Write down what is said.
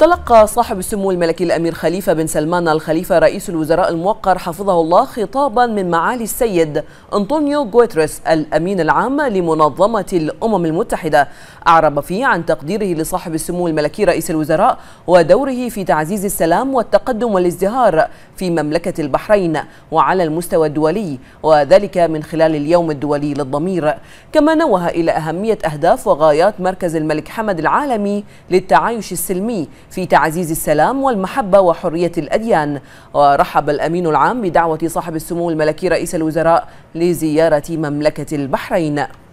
تلقى صاحب السمو الملكي الأمير خليفة بن سلمان الخليفة رئيس الوزراء الموقر حفظه الله خطابا من معالي السيد أنطونيو غوتريس الأمين العام لمنظمة الأمم المتحدة أعرب فيه عن تقديره لصاحب السمو الملكي رئيس الوزراء ودوره في تعزيز السلام والتقدم والازدهار في مملكة البحرين وعلى المستوى الدولي وذلك من خلال اليوم الدولي للضمير كما نوه إلى أهمية أهداف وغايات مركز الملك حمد العالمي للتعايش السلمي في تعزيز السلام والمحبة وحرية الأديان ورحب الأمين العام بدعوة صاحب السمو الملكي رئيس الوزراء لزيارة مملكة البحرين